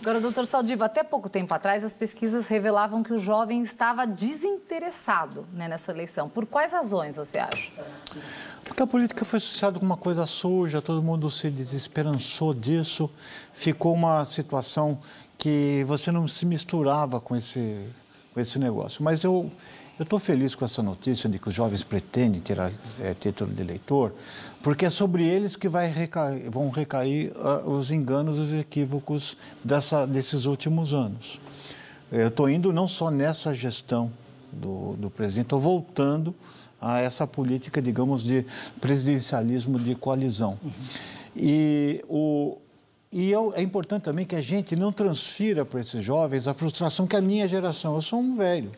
Agora, doutor Saldiva, até pouco tempo atrás as pesquisas revelavam que o jovem estava desinteressado né, nessa eleição. Por quais razões você acha? Porque a política foi associada com uma coisa suja, todo mundo se desesperançou disso, ficou uma situação que você não se misturava com esse com esse negócio. Mas eu estou feliz com essa notícia de que os jovens pretendem ter é, título de eleitor, porque é sobre eles que recair, vão recair uh, os enganos e os equívocos dessa, desses últimos anos. Eu estou indo não só nessa gestão do, do presidente, estou voltando a essa política, digamos, de presidencialismo de coalizão. Uhum. E o, e eu, é importante também que a gente não transfira para esses jovens a frustração que a minha geração. Eu sou um velho.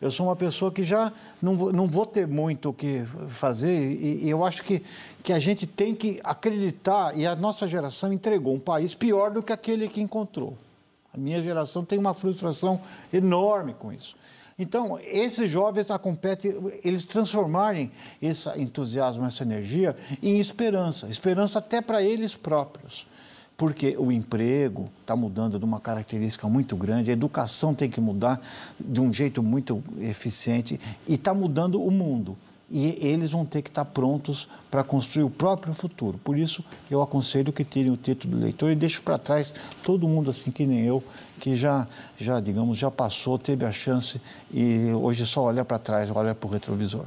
Eu sou uma pessoa que já não vou, não vou ter muito o que fazer e, e eu acho que, que a gente tem que acreditar e a nossa geração entregou um país pior do que aquele que encontrou. A minha geração tem uma frustração enorme com isso. Então, esses jovens a competem, eles transformarem esse entusiasmo, essa energia em esperança, esperança até para eles próprios porque o emprego está mudando de uma característica muito grande, a educação tem que mudar de um jeito muito eficiente e está mudando o mundo. E eles vão ter que estar tá prontos para construir o próprio futuro. Por isso, eu aconselho que tirem o título de leitor e deixem para trás todo mundo assim que nem eu, que já, já digamos, já passou, teve a chance e hoje é só olha para trás, olha para o retrovisor.